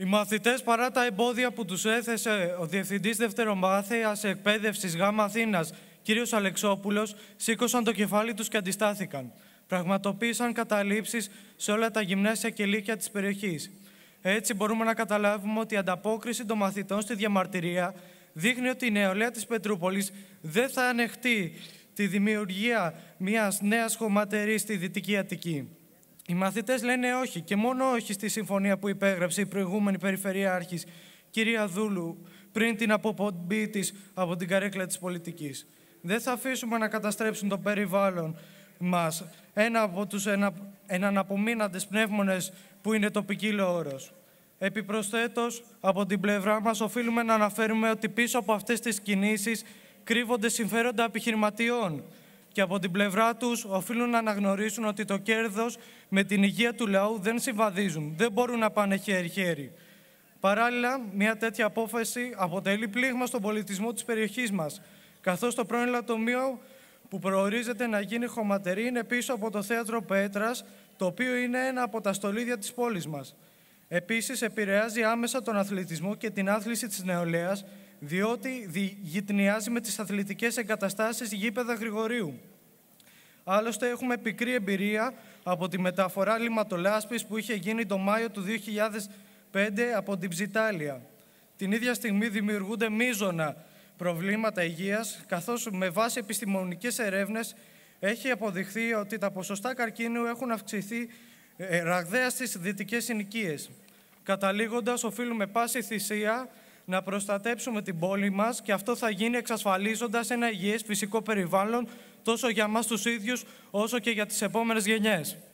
Οι μαθητές, παρά τα εμπόδια που τους έθεσε ο διευθυντής δευτερομάθειας εκπαίδευσης ΓΑΜΑ Αθήνα, κ. Αλεξόπουλος, σήκωσαν το κεφάλι τους και αντιστάθηκαν. Πραγματοποίησαν καταλήψεις σε όλα τα γυμνάσια και λύκεια της περιοχής. Έτσι, μπορούμε να καταλάβουμε ότι η ανταπόκριση των μαθητών στη διαμαρτυρία δείχνει ότι η νεολαία της Πετρούπολης δεν θα ανεχτεί τη δημιουργία μιας νέας χωματερής στη Δυτική Αττική. Οι μαθητές λένε όχι και μόνο όχι στη συμφωνία που υπέγραψε η προηγούμενη Περιφερειάρχη, κυρία Δούλου, πριν την αποπομπή της από την καρέκλα της πολιτικής. Δεν θα αφήσουμε να καταστρέψουν το περιβάλλον μας ένα από τους ενα, εναναπομείναντε πνεύμονες που είναι το ποικίλο όρο. Επιπροσθέτως, από την πλευρά μας, οφείλουμε να αναφέρουμε ότι πίσω από αυτές τις κινήσεις κρύβονται συμφέροντα επιχειρηματιών και από την πλευρά τους οφείλουν να αναγνωρίσουν ότι το κέρδος με την υγεία του λαού δεν συμβαδίζουν, δεν μπορούν να πάνε χέρι-χέρι. Παράλληλα, μια τέτοια απόφαση αποτελεί πλήγμα στον πολιτισμό της περιοχής μας, καθώς το πρώην λατομείο που προορίζεται να γίνει χωματερή είναι πίσω από το θέατρο Πέτρας, το οποίο είναι ένα από τα στολίδια της πόλης μας. Επίσης, επηρεάζει άμεσα τον αθλητισμό και την άθληση της νεολαίας, διότι γυτνιάζει με τις αθλητικές εγκαταστάσεις γήπεδα Γρηγορίου. Άλλωστε έχουμε πικρή εμπειρία από τη μεταφορά λιματολάσπης που είχε γίνει το Μάιο του 2005 από την Ψιτάλια. Την ίδια στιγμή δημιουργούνται μείζωνα προβλήματα υγείας, καθώς με βάση επιστημονικές ερεύνες έχει αποδειχθεί ότι τα ποσοστά καρκίνου έχουν αυξηθεί ε, ραγδαία στις δυτικές συνοικίες. Καταλήγοντας, οφείλουμε πάση θυσία να προστατέψουμε την πόλη μας και αυτό θα γίνει εξασφαλίζοντας ένα υγιές φυσικό περιβάλλον τόσο για μας τους ίδιους όσο και για τις επόμενες γενιές.